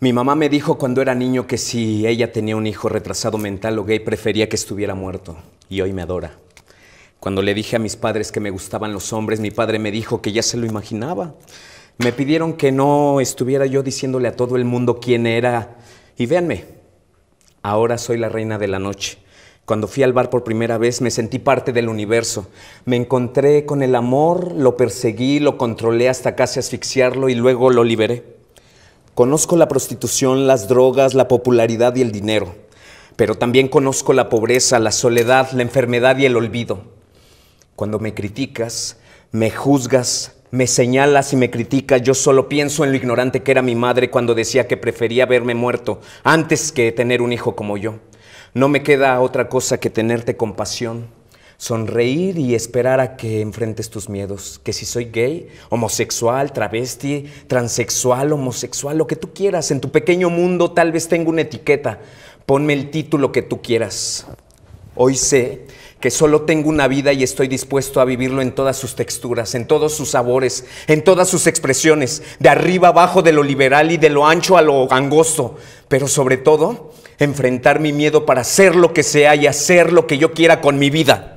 Mi mamá me dijo cuando era niño que si ella tenía un hijo retrasado mental o gay prefería que estuviera muerto. Y hoy me adora. Cuando le dije a mis padres que me gustaban los hombres, mi padre me dijo que ya se lo imaginaba. Me pidieron que no estuviera yo diciéndole a todo el mundo quién era. Y véanme, ahora soy la reina de la noche. Cuando fui al bar por primera vez me sentí parte del universo. Me encontré con el amor, lo perseguí, lo controlé hasta casi asfixiarlo y luego lo liberé. Conozco la prostitución, las drogas, la popularidad y el dinero, pero también conozco la pobreza, la soledad, la enfermedad y el olvido. Cuando me criticas, me juzgas, me señalas y me criticas, yo solo pienso en lo ignorante que era mi madre cuando decía que prefería verme muerto antes que tener un hijo como yo. No me queda otra cosa que tenerte compasión, Sonreír y esperar a que enfrentes tus miedos. Que si soy gay, homosexual, travesti, transexual, homosexual, lo que tú quieras. En tu pequeño mundo tal vez tengo una etiqueta. Ponme el título que tú quieras. Hoy sé que solo tengo una vida y estoy dispuesto a vivirlo en todas sus texturas, en todos sus sabores, en todas sus expresiones, de arriba abajo de lo liberal y de lo ancho a lo angosto, pero sobre todo enfrentar mi miedo para ser lo que sea y hacer lo que yo quiera con mi vida.